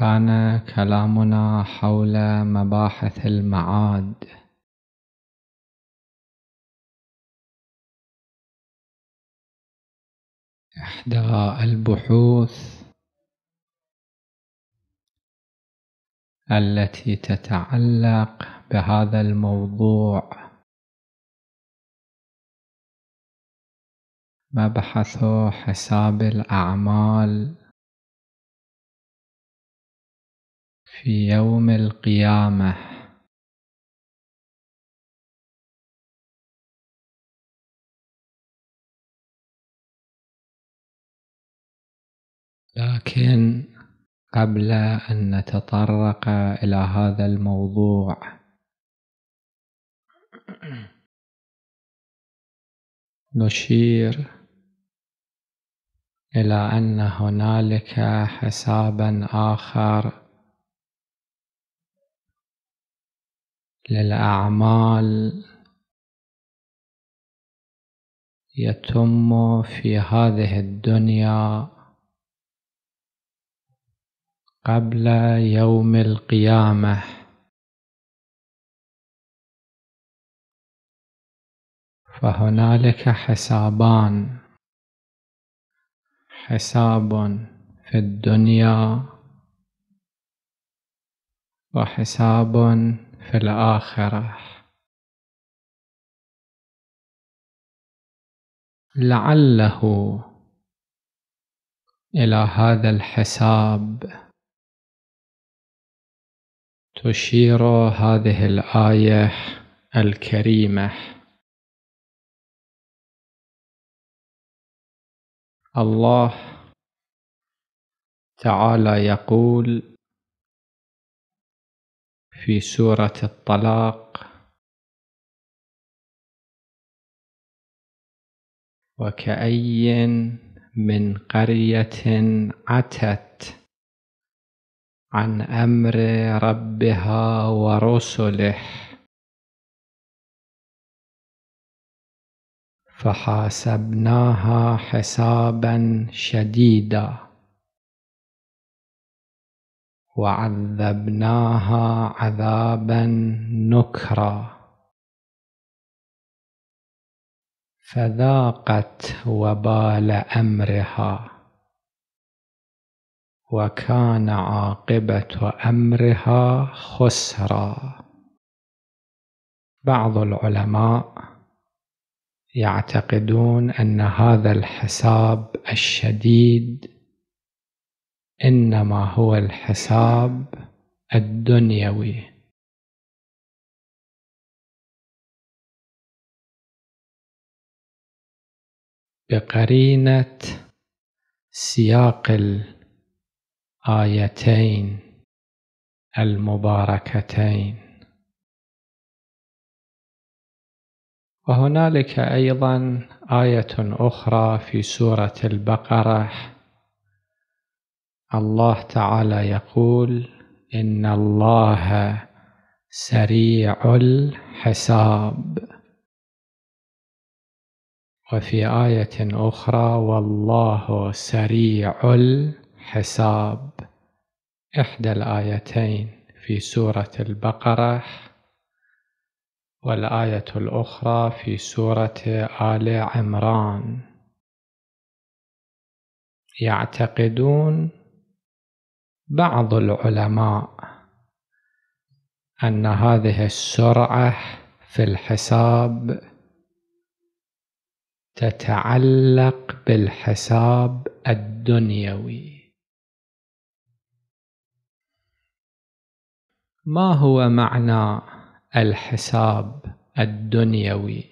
كان كلامنا حول مباحث المعاد إحدى البحوث التي تتعلق بهذا الموضوع مبحث حساب الأعمال في يوم القيامة لكن قبل أن نتطرق إلى هذا الموضوع نشير إلى أن هنالك حسابا آخر للأعمال يتم في هذه الدنيا قبل يوم القيامة فهنالك حسابان حساب في الدنيا وحساب في الآخرة لعله إلى هذا الحساب تشير هذه الآية الكريمة الله تعالى يقول في سورة الطلاق وكأي من قرية عتت عن أمر ربها ورسله فحاسبناها حسابا شديدا وعذبناها عذابا نكرا فذاقت وبال امرها وكان عاقبه امرها خسرا بعض العلماء يعتقدون ان هذا الحساب الشديد انما هو الحساب الدنيوي بقرينه سياق الايتين المباركتين وهنالك ايضا ايه اخرى في سوره البقره الله تعالى يقول إن الله سريع الحساب وفي آية أخرى والله سريع الحساب إحدى الآيتين في سورة البقرة والآية الأخرى في سورة آل عمران يعتقدون بعض العلماء أن هذه السرعة في الحساب تتعلق بالحساب الدنيوي ما هو معنى الحساب الدنيوي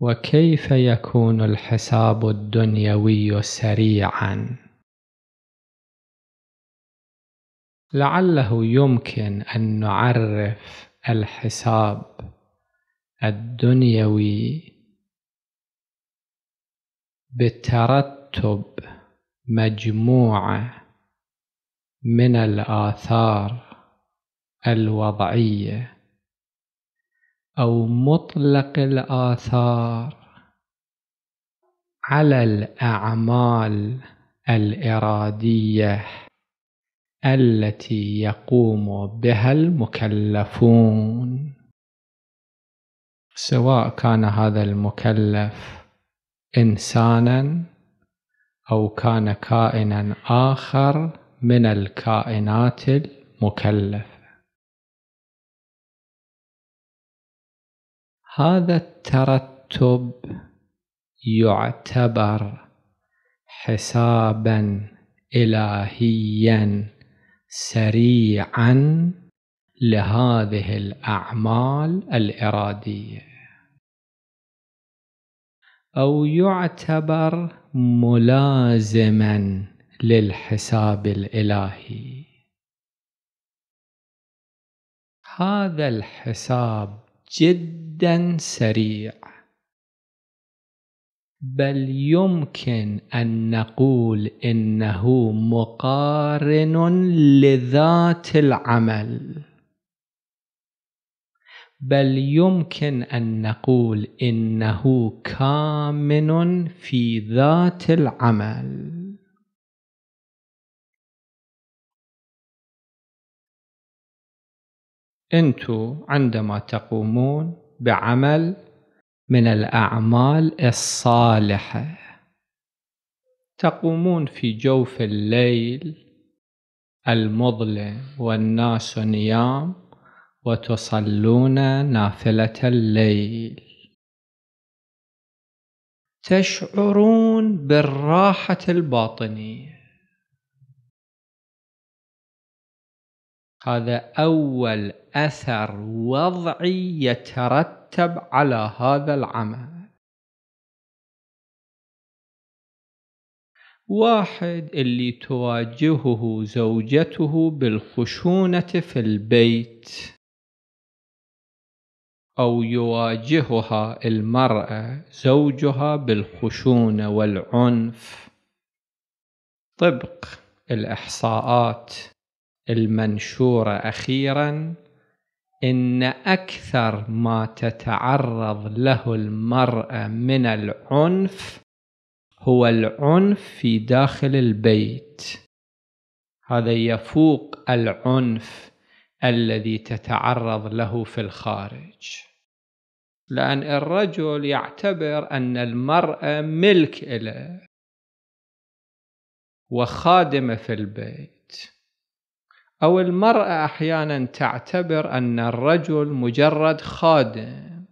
وكيف يكون الحساب الدنيوي سريعاً لعله يمكن ان نعرف الحساب الدنيوي بترتب مجموعه من الاثار الوضعيه او مطلق الاثار على الاعمال الاراديه التي يقوم بها المكلفون سواء كان هذا المكلف انسانا او كان كائنا اخر من الكائنات المكلفه هذا الترتب يعتبر حسابا الهيا سريعا لهذه الأعمال الإرادية أو يعتبر ملازما للحساب الإلهي هذا الحساب جدا سريع بل يمكن ان نقول انه مقارن لذات العمل بل يمكن ان نقول انه كامن في ذات العمل انتم عندما تقومون بعمل من الأعمال الصالحة تقومون في جوف الليل المظلم والناس نيام وتصلون نافلة الليل تشعرون بالراحة الباطنية هذا أول أثر وضعي يترتب أترتب على هذا العمل واحد اللي تواجهه زوجته بالخشونة في البيت أو يواجهها المرأة زوجها بالخشونة والعنف طبق الإحصاءات المنشورة أخيراً ان اكثر ما تتعرض له المراه من العنف هو العنف في داخل البيت هذا يفوق العنف الذي تتعرض له في الخارج لان الرجل يعتبر ان المراه ملك له وخادمه في البيت أو المرأة أحيانا تعتبر أن الرجل مجرد خادم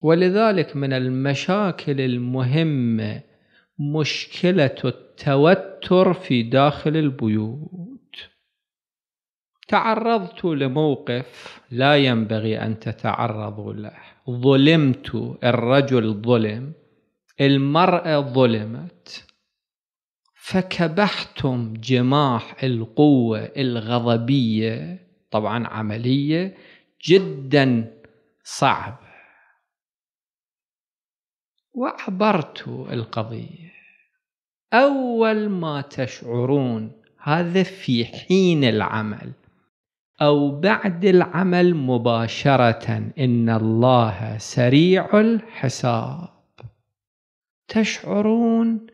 ولذلك من المشاكل المهمة مشكلة التوتر في داخل البيوت تعرضت لموقف لا ينبغي أن تتعرضوا له ظلمت الرجل ظلم المرأة ظلمت فكبحتم جماح القوة الغضبية طبعا عملية جدا صعبة وعبرت القضية أول ما تشعرون هذا في حين العمل أو بعد العمل مباشرة إن الله سريع الحساب تشعرون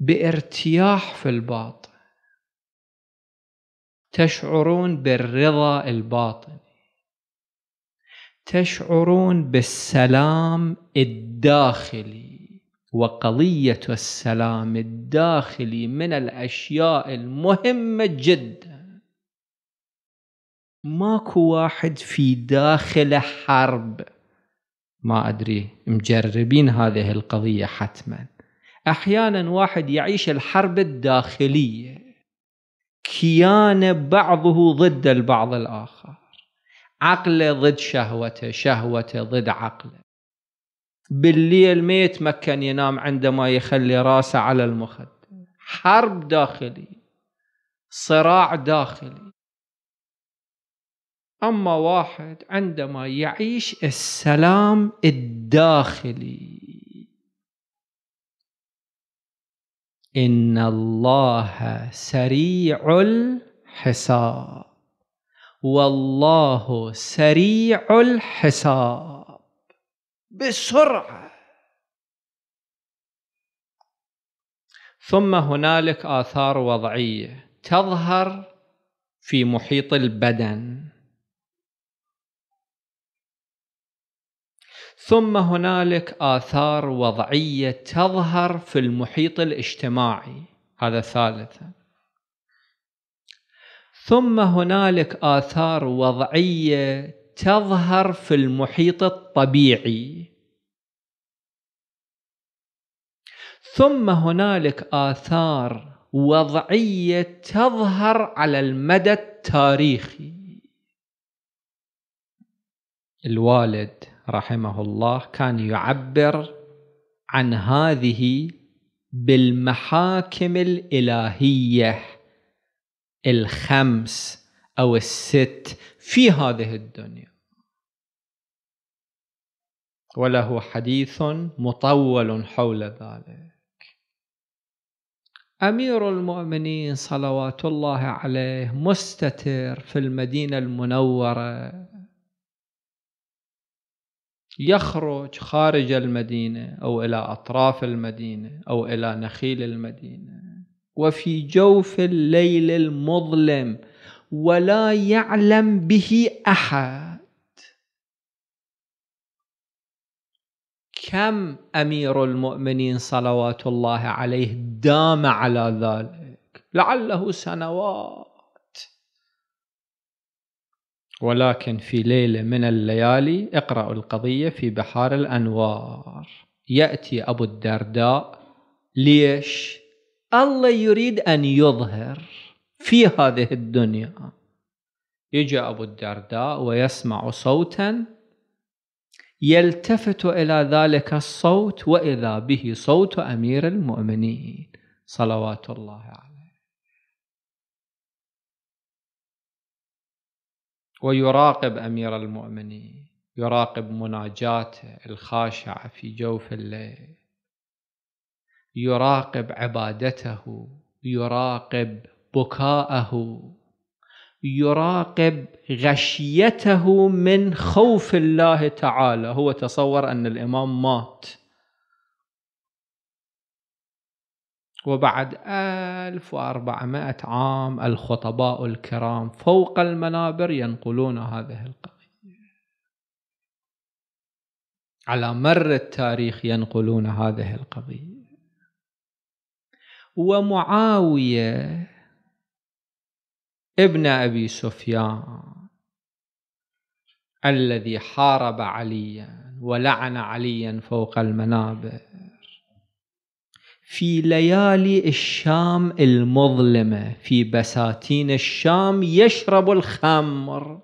بارتياح في الباطن تشعرون بالرضا الباطني تشعرون بالسلام الداخلي وقضيه السلام الداخلي من الاشياء المهمه جدا ماكو واحد في داخله حرب ما ادري مجربين هذه القضيه حتما احيانا واحد يعيش الحرب الداخليه كيان بعضه ضد البعض الاخر عقله ضد شهوته شهوته ضد عقله بالليل ما يتمكن ينام عندما يخلي راسه على المخد حرب داخلي صراع داخلي أما واحد عندما يعيش السلام الداخلي إن الله سريع الحساب والله سريع الحساب بسرعة ثم هنالك آثار وضعية تظهر في محيط البدن ثم هنالك آثار وضعية تظهر في المحيط الاجتماعي هذا ثالثا ثم هنالك آثار وضعية تظهر في المحيط الطبيعي ثم هنالك آثار وضعية تظهر على المدى التاريخي الوالد رحمه الله كان يعبر عن هذه بالمحاكم الالهيه الخمس او الست في هذه الدنيا وله حديث مطول حول ذلك امير المؤمنين صلوات الله عليه مستتر في المدينه المنوره يخرج خارج المدينة أو إلى أطراف المدينة أو إلى نخيل المدينة وفي جوف الليل المظلم ولا يعلم به أحد كم أمير المؤمنين صلوات الله عليه دام على ذلك لعله سنوات ولكن في ليلة من الليالي اقرأوا القضية في بحار الأنوار يأتي أبو الدرداء ليش؟ الله يريد أن يظهر في هذه الدنيا يجي أبو الدرداء ويسمع صوتا يلتفت إلى ذلك الصوت وإذا به صوت أمير المؤمنين صلوات الله عليه ويراقب أمير المؤمنين يراقب مناجاته الخاشعة في جوف الليل يراقب عبادته يراقب بكاءه يراقب غشيته من خوف الله تعالى هو تصور أن الإمام مات وبعد 1400 عام الخطباء الكرام فوق المنابر ينقلون هذه القضية على مر التاريخ ينقلون هذه القضية ومعاوية ابن أبي سفيان الذي حارب عليا ولعن عليا فوق المنابر في ليالي الشام المظلمة في بساتين الشام يشرب الخمر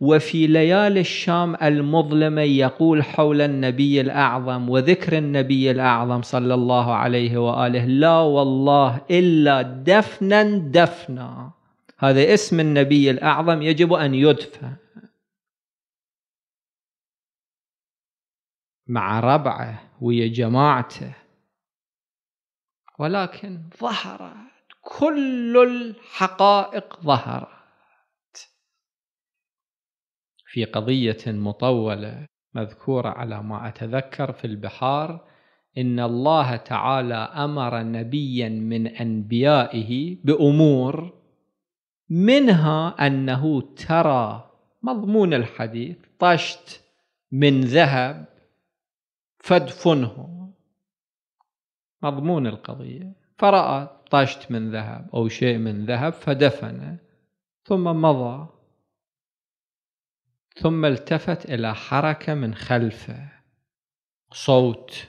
وفي ليالي الشام المظلمة يقول حول النبي الأعظم وذكر النبي الأعظم صلى الله عليه وآله لا والله إلا دفنا دفنا هذا اسم النبي الأعظم يجب أن يدفن مع ربعه ويا جماعته ولكن ظهرت كل الحقائق ظهرت في قضية مطولة مذكورة على ما أتذكر في البحار إن الله تعالى أمر نبيا من أنبيائه بأمور منها أنه ترى مضمون الحديث طشت من ذهب فادفنه مضمون القضية فرأى طشت من ذهب أو شيء من ذهب فدفنه ثم مضى ثم التفت إلى حركة من خلفه صوت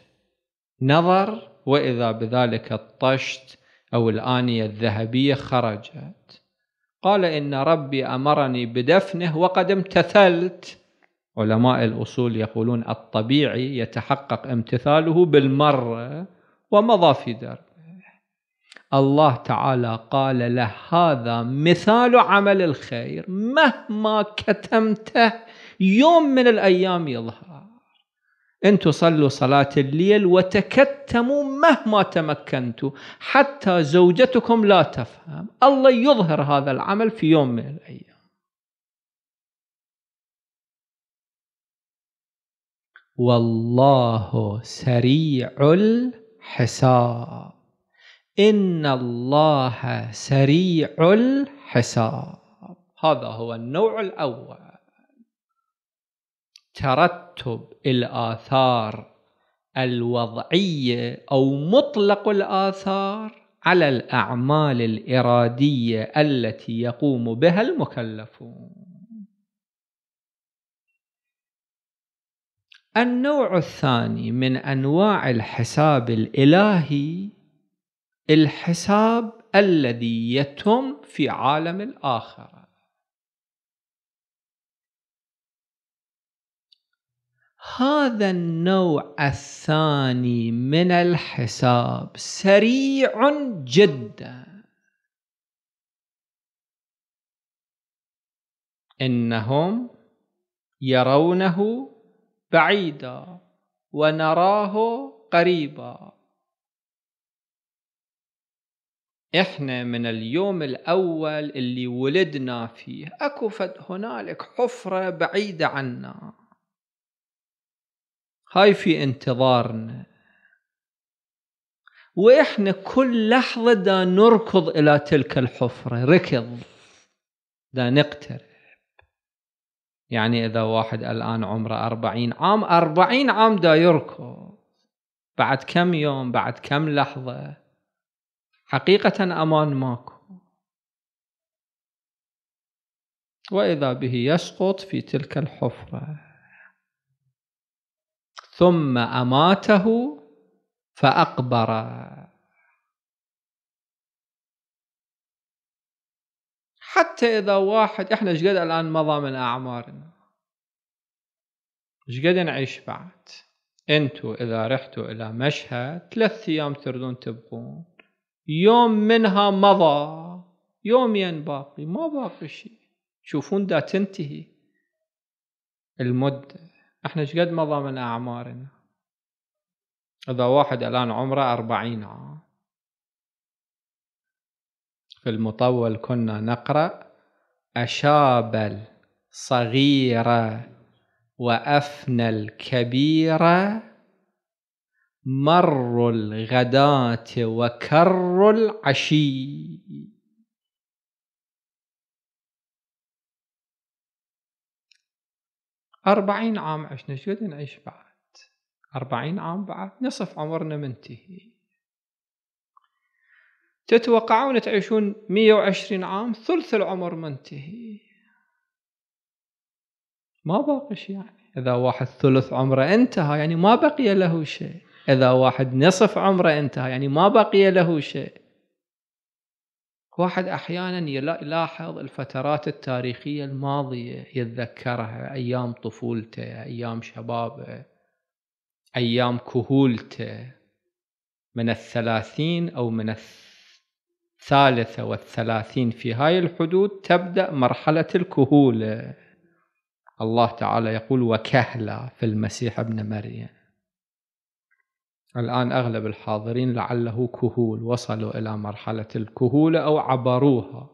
نظر وإذا بذلك الطشت أو الآنية الذهبية خرجت قال إن ربي أمرني بدفنه وقد امتثلت علماء الأصول يقولون الطبيعي يتحقق امتثاله بالمرة ومضى في دربه الله تعالى قال له هذا مثال عمل الخير مهما كتمته يوم من الأيام يظهر أن تصلوا صلاة الليل وتكتموا مهما تمكنتوا حتى زوجتكم لا تفهم الله يظهر هذا العمل في يوم من الأيام والله سريع الحساب إن الله سريع الحساب هذا هو النوع الأول ترتب الآثار الوضعية أو مطلق الآثار على الأعمال الإرادية التي يقوم بها المكلفون النوع الثاني من انواع الحساب الالهي الحساب الذي يتم في عالم الاخره هذا النوع الثاني من الحساب سريع جدا انهم يرونه بعيدا ونراه قريبا احنا من اليوم الاول اللي ولدنا فيه اكو هنالك حفرة بعيدة عنا هاي في انتظارنا واحنا كل لحظة دا نركض الى تلك الحفرة ركض دا نقترب يعني إذا واحد الآن عمره أربعين عام أربعين عام دا يركض بعد كم يوم بعد كم لحظة حقيقة أمان ماكو وإذا به يسقط في تلك الحفرة ثم أماته فأقبره حتى اذا واحد احنا ايش قد الان مضى من اعمارنا ايش قد نعيش بعد انتو اذا رحتوا الى مشهد ثلاث ايام تردون تبقون يوم منها مضى يومين باقي ما باقي شيء تشوفون دا تنتهي المدة احنا ايش قد مضى من اعمارنا اذا واحد الان عمره أربعين عام في المطول كنا نقرأ أشاب صغيرة وأفنى الكبيرة مر الغداة وكر العشي أربعين عام عشنا شو نعيش بعد أربعين عام بعد نصف عمرنا منتهي تتوقعون تعيشون 120 عام ثلث العمر منتهي ما باقي شيء يعني إذا واحد ثلث عمره انتهى يعني ما بقي له شيء إذا واحد نصف عمره انتهى يعني ما بقي له شيء واحد احيانا يلاحظ الفترات التاريخيه الماضيه يتذكرها ايام طفولته ايام شبابه ايام كهولته من الثلاثين او من الث... الثالثة والثلاثين في هاي الحدود تبدأ مرحلة الكهولة الله تعالى يقول وكهلا في المسيح ابن مريم الآن أغلب الحاضرين لعله كهول وصلوا إلى مرحلة الكهولة أو عبروها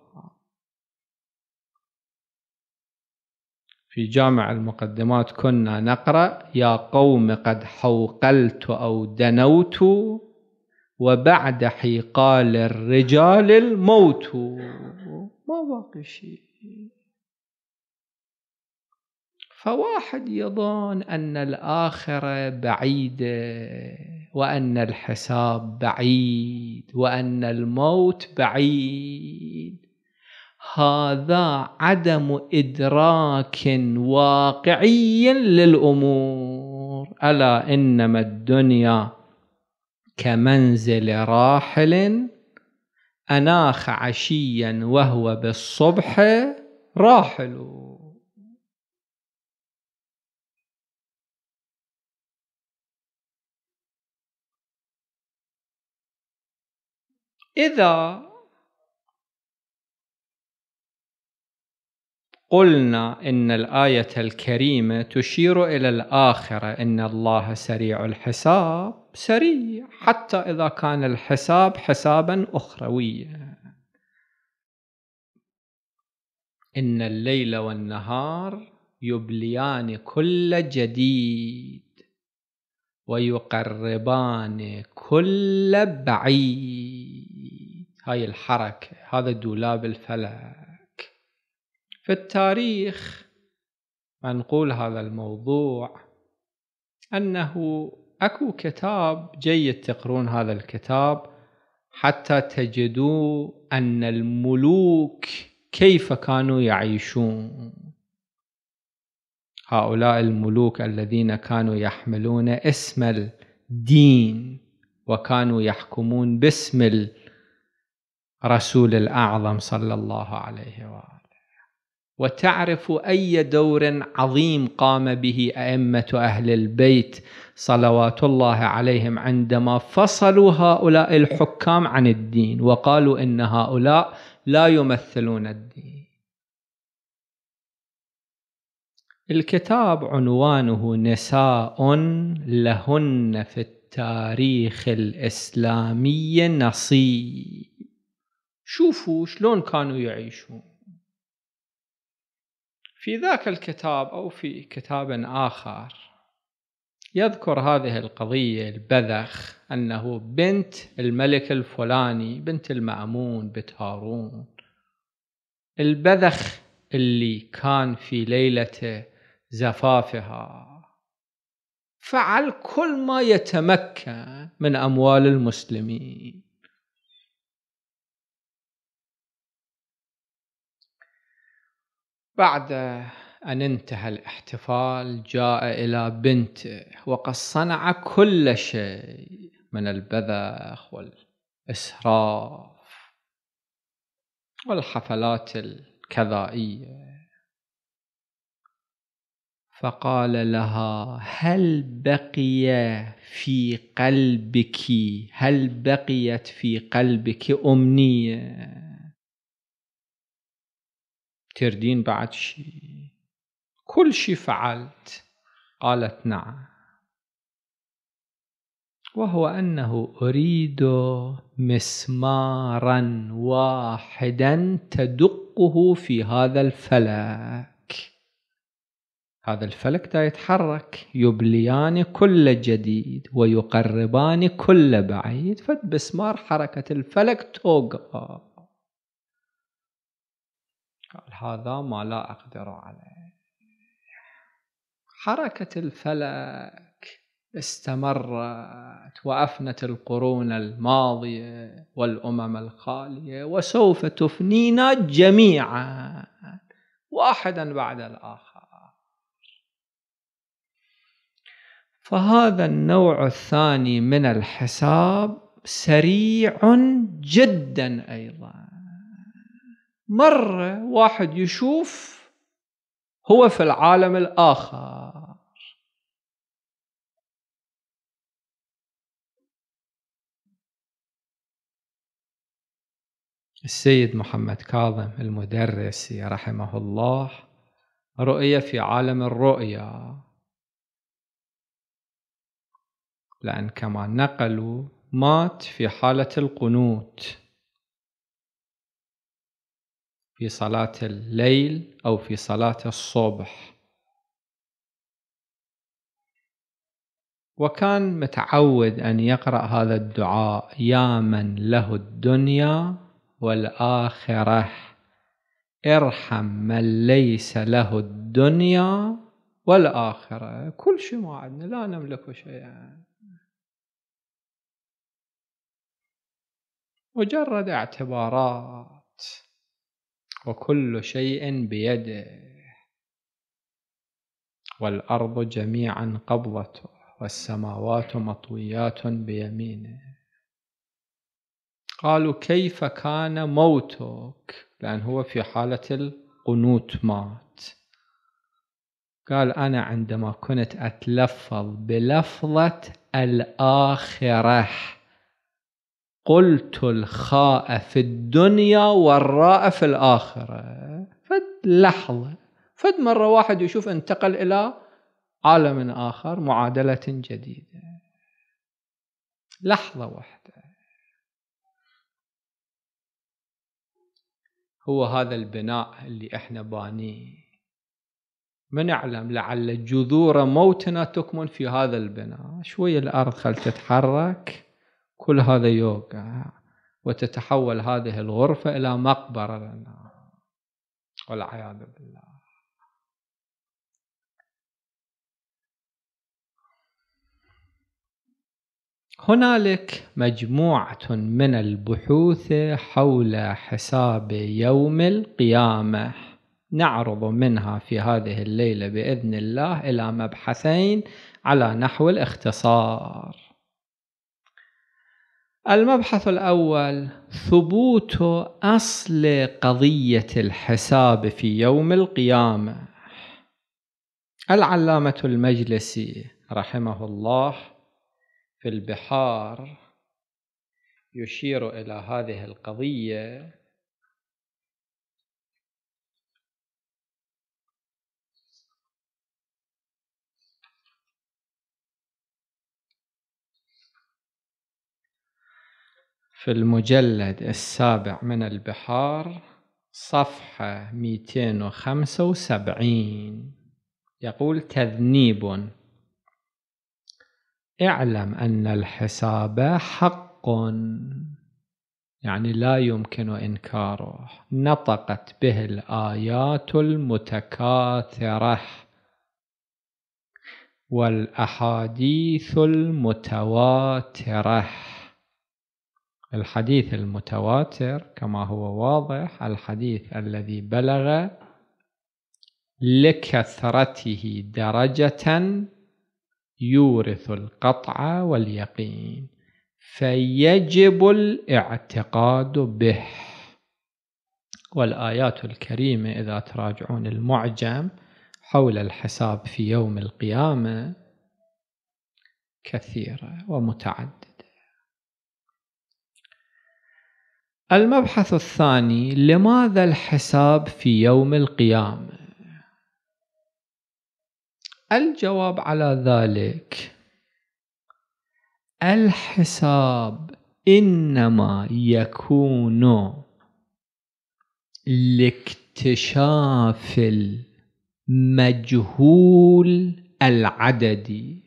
في جامع المقدمات كنا نقرأ يا قوم قد حوقلت أو دنوت وبعد حقال الرجال الموت ما باقي شيء فواحد يظن أن الآخرة بعيدة وأن الحساب بعيد وأن الموت بعيد هذا عدم إدراك واقعي للأمور ألا إنما الدنيا كمنزل راحل أناخ عشيا وهو بالصبح راحل إذا قلنا ان الايه الكريمه تشير الى الاخره ان الله سريع الحساب سريع حتى اذا كان الحساب حسابا اخرويا ان الليل والنهار يبليان كل جديد ويقربان كل بعيد هاي الحركه هذا دولاب الفلك في التاريخ منقول هذا الموضوع أنه أكو كتاب جيد تقرون هذا الكتاب حتى تجدوا أن الملوك كيف كانوا يعيشون هؤلاء الملوك الذين كانوا يحملون اسم الدين وكانوا يحكمون باسم الرسول الأعظم صلى الله عليه وآله وتعرف اي دور عظيم قام به ائمه اهل البيت صلوات الله عليهم عندما فصلوا هؤلاء الحكام عن الدين وقالوا ان هؤلاء لا يمثلون الدين الكتاب عنوانه نساء لهن في التاريخ الاسلامي نصيب شوفوا شلون كانوا يعيشون في ذاك الكتاب أو في كتاب آخر يذكر هذه القضية البذخ أنه بنت الملك الفلاني بنت المأمون بنت هارون البذخ اللي كان في ليلة زفافها فعل كل ما يتمكن من أموال المسلمين بعد أن انتهى الاحتفال جاء إلى بنته وقد صنع كل شيء من البذخ والإسراف والحفلات الكذائية فقال لها هل بقي في قلبك هل بقيت في قلبك أمنية تردين بعد شيء كل شيء فعلت قالت نعم وهو انه اريد مسمارا واحدا تدقه في هذا الفلك هذا الفلك دا يتحرك يبليان كل جديد ويقربان كل بعيد فالمسمار حركة الفلك توقف هذا ما لا أقدر عليه حركة الفلك استمرت وأفنت القرون الماضية والأمم الخالية وسوف تفنينا جميعا واحدا بعد الآخر فهذا النوع الثاني من الحساب سريع جدا أيضا مرة واحد يشوف هو في العالم الآخر السيد محمد كاظم المدرسي رحمه الله رؤية في عالم الرؤيا لأن كما نقلوا مات في حالة القنوت في صلاة الليل أو في صلاة الصبح وكان متعود أن يقرأ هذا الدعاء يا من له الدنيا والآخرة ارحم من ليس له الدنيا والآخرة كل شيء ما عندنا لا نملك شيئا مجرد اعتبارات وكل شيء بيده والأرض جميعا قبضته والسماوات مطويات بيمينه قالوا كيف كان موتك لأن هو في حالة القنوت مات قال أنا عندما كنت أتلفظ بلفظة الآخرة قلت الخاء في الدنيا والراء في الآخرة فد لحظة فد مرة واحد يشوف انتقل إلى عالم آخر معادلة جديدة لحظة واحدة هو هذا البناء اللي احنا بانيه من اعلم لعل جذور موتنا تكمن في هذا البناء شوية الأرض خل تتحرك كل هذا يوقع وتتحول هذه الغرفة إلى مقبرة لنا والعياذ بالله هنالك مجموعة من البحوث حول حساب يوم القيامة نعرض منها في هذه الليلة بإذن الله إلى مبحثين على نحو الاختصار المبحث الأول ثبوت أصل قضية الحساب في يوم القيامة العلامة المجلسي رحمه الله في البحار يشير إلى هذه القضية في المجلد السابع من البحار صفحة 275 يقول تذنيب اعلم أن الحساب حق يعني لا يمكن إنكاره نطقت به الآيات المتكاثرة والأحاديث المتواتره الحديث المتواتر كما هو واضح الحديث الذي بلغ لكثرته درجة يورث القطع واليقين فيجب الاعتقاد به والآيات الكريمة إذا تراجعون المعجم حول الحساب في يوم القيامة كثيرة ومتعددة المبحث الثاني لماذا الحساب في يوم القيامة الجواب على ذلك الحساب إنما يكون لاكتشاف المجهول العددي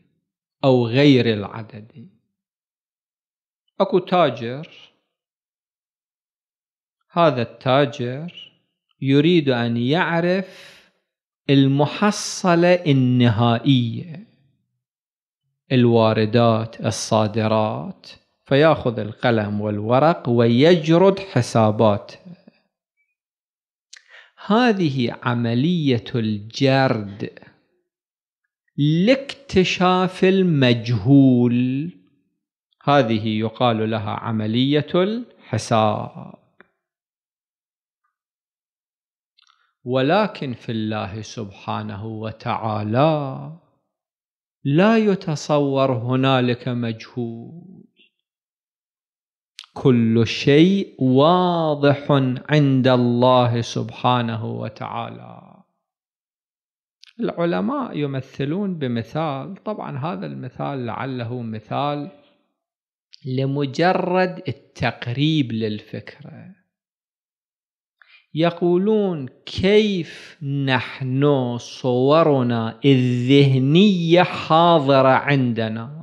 أو غير العددي أكو تاجر هذا التاجر يريد أن يعرف المحصلة النهائية الواردات الصادرات فياخذ القلم والورق ويجرد حساباته هذه عملية الجرد لاكتشاف المجهول هذه يقال لها عملية الحساب ولكن في الله سبحانه وتعالى لا يتصور هنالك مجهول كل شيء واضح عند الله سبحانه وتعالى العلماء يمثلون بمثال طبعا هذا المثال لعله مثال لمجرد التقريب للفكره يقولون كيف نحن صورنا الذهنية حاضرة عندنا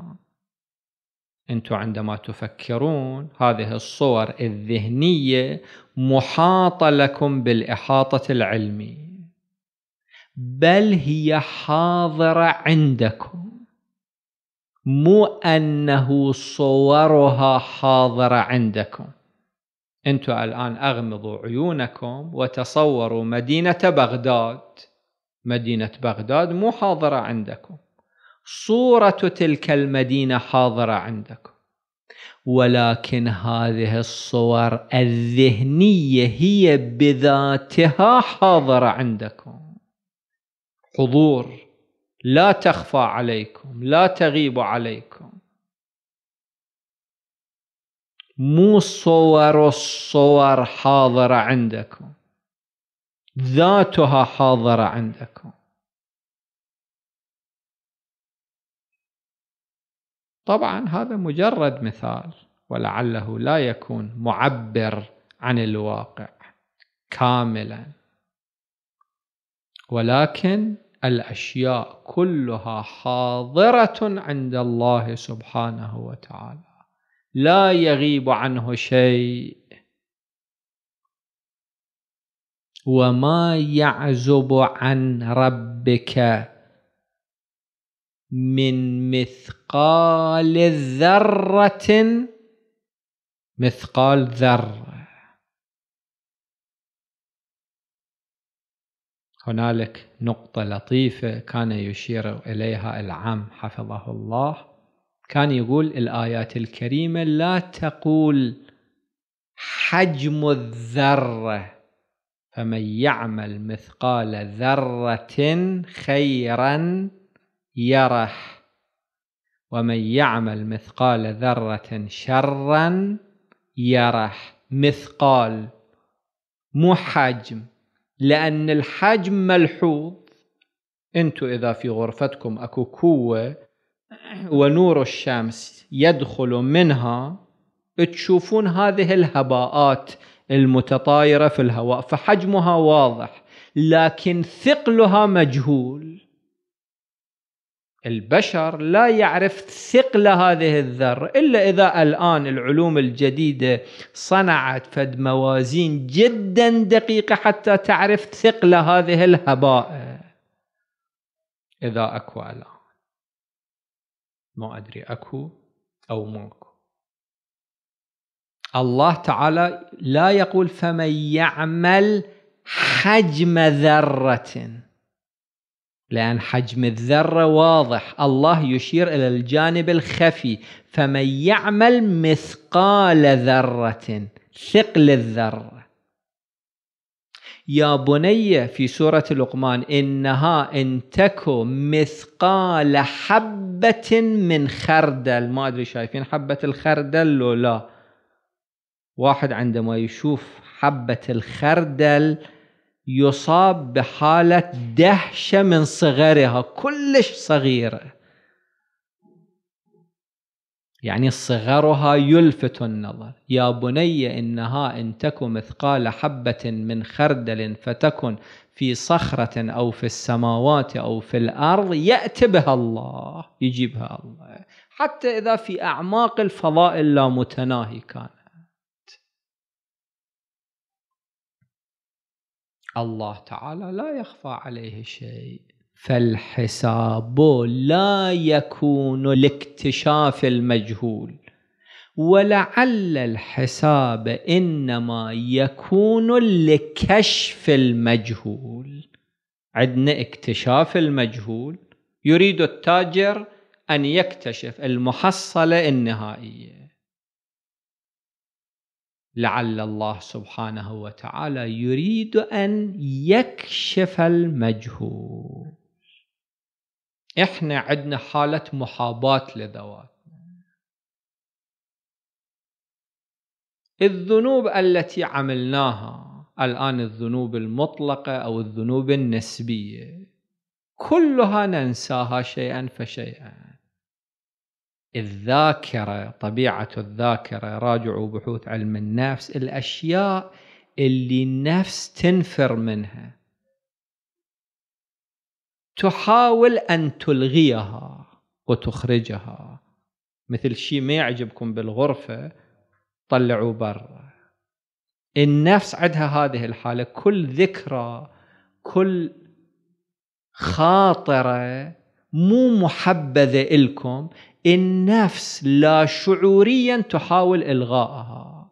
أنتم عندما تفكرون هذه الصور الذهنية محاطة لكم بالإحاطة العلمي بل هي حاضرة عندكم مو أنه صورها حاضرة عندكم أنتم الآن أغمضوا عيونكم وتصوروا مدينة بغداد مدينة بغداد مو حاضرة عندكم صورة تلك المدينة حاضرة عندكم ولكن هذه الصور الذهنية هي بذاتها حاضرة عندكم حضور لا تخفى عليكم لا تغيب عليكم مو صور الصور حاضرة عندكم ذاتها حاضرة عندكم طبعا هذا مجرد مثال ولعله لا يكون معبر عن الواقع كاملا ولكن الاشياء كلها حاضره عند الله سبحانه وتعالى لا يغيب عنه شيء وما يعزب عن ربك من مثقال ذرة مثقال ذرة هنالك نقطة لطيفة كان يشير إليها العام حفظه الله كان يقول الآيات الكريمة لا تقول حجم الذرة فمن يعمل مثقال ذرة خيرا يرح ومن يعمل مثقال ذرة شرا يرح مثقال مو حجم لأن الحجم ملحوظ أنتوا إذا في غرفتكم أكو كوة ونور الشمس يدخل منها تشوفون هذه الهباءات المتطايرة في الهواء فحجمها واضح لكن ثقلها مجهول البشر لا يعرف ثقل هذه الذرة إلا إذا الآن العلوم الجديدة صنعت فد موازين جدا دقيقة حتى تعرف ثقل هذه الهباء إذا أكو الآن ما أدري أكو أو ماكو الله تعالى لا يقول فمن يعمل حجم ذرة لأن حجم الذرة واضح الله يشير إلى الجانب الخفي فمن يعمل مثقال ذرة ثقل الذرة يا بني في سورة لقمان إنها إن تكو مثقال حبة من خردل ما أدري شايفين حبة الخردل لو لا واحد عندما يشوف حبة الخردل يصاب بحالة دهشة من صغرها كلش صغيرة يعني صغرها يلفت النظر يا بني إنها إن تك مثقال حبة من خردل فتكن في صخرة أو في السماوات أو في الأرض يأت بها الله يجيبها الله حتى إذا في أعماق الفضاء اللامتناهي كانت الله تعالى لا يخفى عليه شيء فالحساب لا يكون لاكتشاف المجهول ولعل الحساب انما يكون لكشف المجهول عندنا اكتشاف المجهول يريد التاجر ان يكتشف المحصله النهائيه لعل الله سبحانه وتعالى يريد ان يكشف المجهول احنا عندنا حالة محاباة لذواتنا الذنوب التي عملناها الآن الذنوب المطلقة أو الذنوب النسبية كلها ننساها شيئا فشيئا الذاكرة طبيعة الذاكرة راجعوا بحوث علم النفس الأشياء اللي النفس تنفر منها تحاول أن تلغيها وتخرجها مثل شيء ما يعجبكم بالغرفة طلعوا برا النفس عندها هذه الحالة كل ذكرى كل خاطرة مو محبذة إلكم النفس لا شعوريا تحاول إلغائها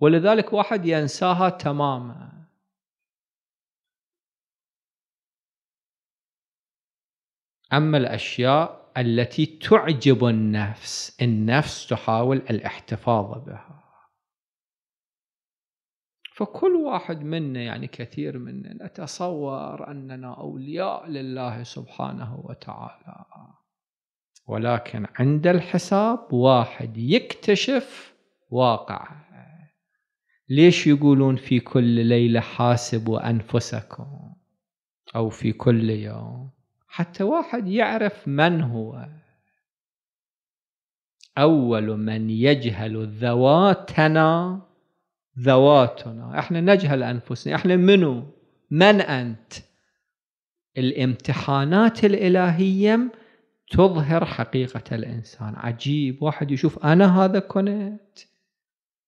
ولذلك واحد ينساها تماما أما الأشياء التي تعجب النفس النفس تحاول الاحتفاظ بها فكل واحد منا يعني كثير منا نتصور أننا أولياء لله سبحانه وتعالى ولكن عند الحساب واحد يكتشف واقعه ليش يقولون في كل ليلة حاسبوا أنفسكم أو في كل يوم حتى واحد يعرف من هو أول من يجهل ذواتنا ذواتنا احنا نجهل أنفسنا احنا منو من أنت الامتحانات الإلهية تظهر حقيقة الإنسان عجيب واحد يشوف أنا هذا كنت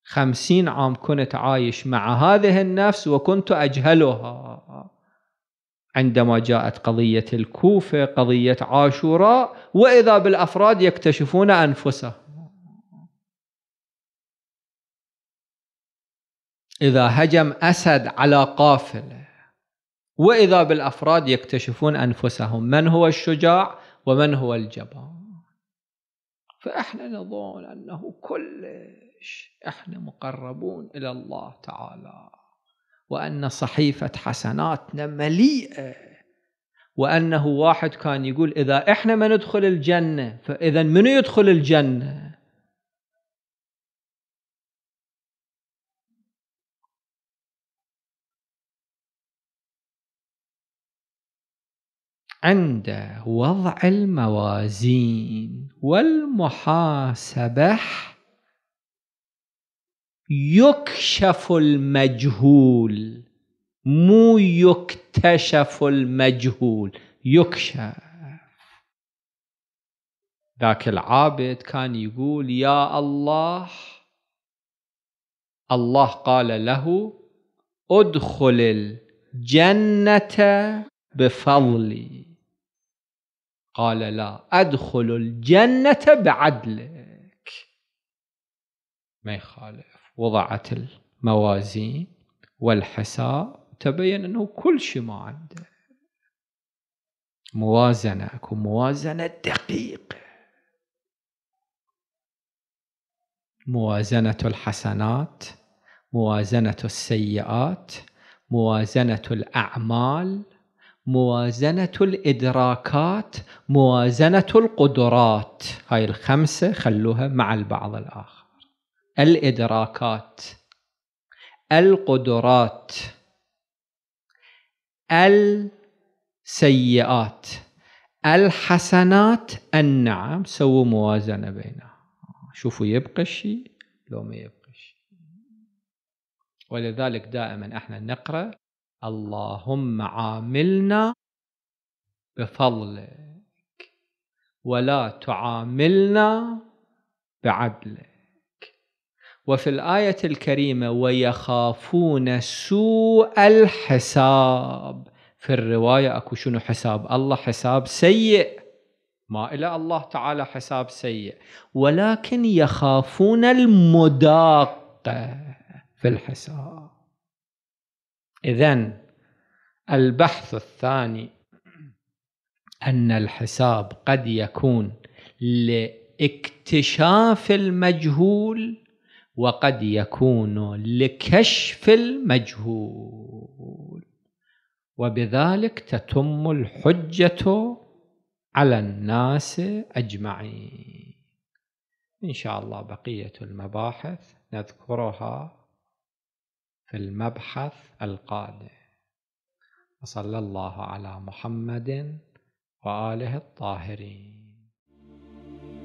خمسين عام كنت عايش مع هذه النفس وكنت أجهلها عندما جاءت قضية الكوفة قضية عاشوراء وإذا بالأفراد يكتشفون أنفسهم إذا هجم أسد على قافلة وإذا بالأفراد يكتشفون أنفسهم من هو الشجاع ومن هو الجبان فإحنا نظن أنه كلش إحنا مقربون إلى الله تعالى وأن صحيفة حسناتنا مليئة وأنه واحد كان يقول إذا إحنا ما ندخل الجنة فإذا من يدخل الجنة عند وضع الموازين والمحاسبه يكشف المجهول مو يكتشف المجهول يكشف ذاك العابد كان يقول يا الله الله قال له ادخل الجنة بفضلي قال لا أدخل الجنة بعدلك ما يخالف وضعت الموازين والحساب تبين انه كل شيء ما عنده موازنه اكو موازنه دقيقه موازنه الحسنات موازنه السيئات موازنه الاعمال موازنه الادراكات موازنه القدرات هاي الخمسه خلوها مع البعض الاخر الادراكات القدرات السيئات الحسنات النعم سووا موازنه بينها شوفوا يبقى شيء لو ما يبقى شيء ولذلك دائما احنا نقرا اللهم عاملنا بفضلك ولا تعاملنا بعدلك وفي الآية الكريمة ويخافون سوء الحساب في الرواية أكو شنو حساب الله حساب سيء ما إلى الله تعالى حساب سيء ولكن يخافون المداقة في الحساب إذا البحث الثاني أن الحساب قد يكون لاكتشاف المجهول وقد يكون لكشف المجهول وبذلك تتم الحجة على الناس أجمعين إن شاء الله بقية المباحث نذكرها في المبحث القادم وصلى الله على محمد وآله الطاهرين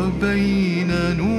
وبين نور